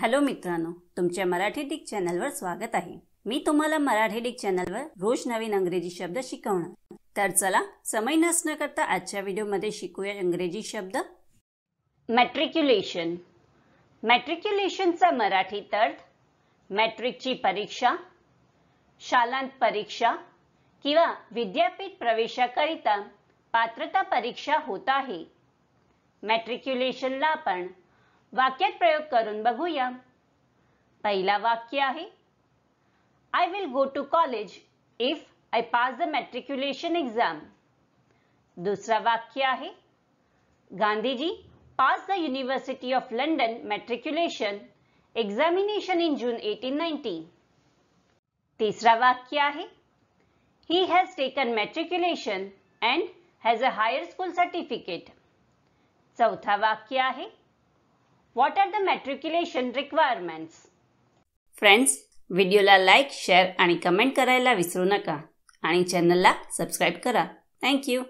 hello मित्रांनो तुमच्या Marathi Dick चॅनलवर स्वागत आहे मी तुम्हाला मराठी डिक चॅनलवर रोज नवीन अंग्रेजी शब्द शिकवणार तर चला समय नसणं करता आजच्या व्हिडिओमध्ये शिकूया इंग्रजी शब्द मॅट्रिक्युलेशन मॅट्रिक्युलेशनचा मराठीत अर्थ मॅट्रिकची परीक्षा शालांत परीक्षा किंवा विद्यापीठ प्रवेशाकरिता पात्रता परीक्षा होत आहे मॅट्रिक्युलेशनला आपण वाक्यात प्रयोग करून बघूया पहिला वाक्य आहे I will go to college if I pass the matriculation exam दुसरा वाक्य आहे Gandhiji pass the university of London matriculation examination in June eighteen ninety तिसरा वाक्य आहे he has taken matriculation and has a higher school certificate चौथा वाक्य आहे What are the matriculation requirements friends व्हिडिओला लाईक शेअर आणि कमेंट करायला विसरू नका आणि चॅनलला सबस्क्राईब करा थँक्यू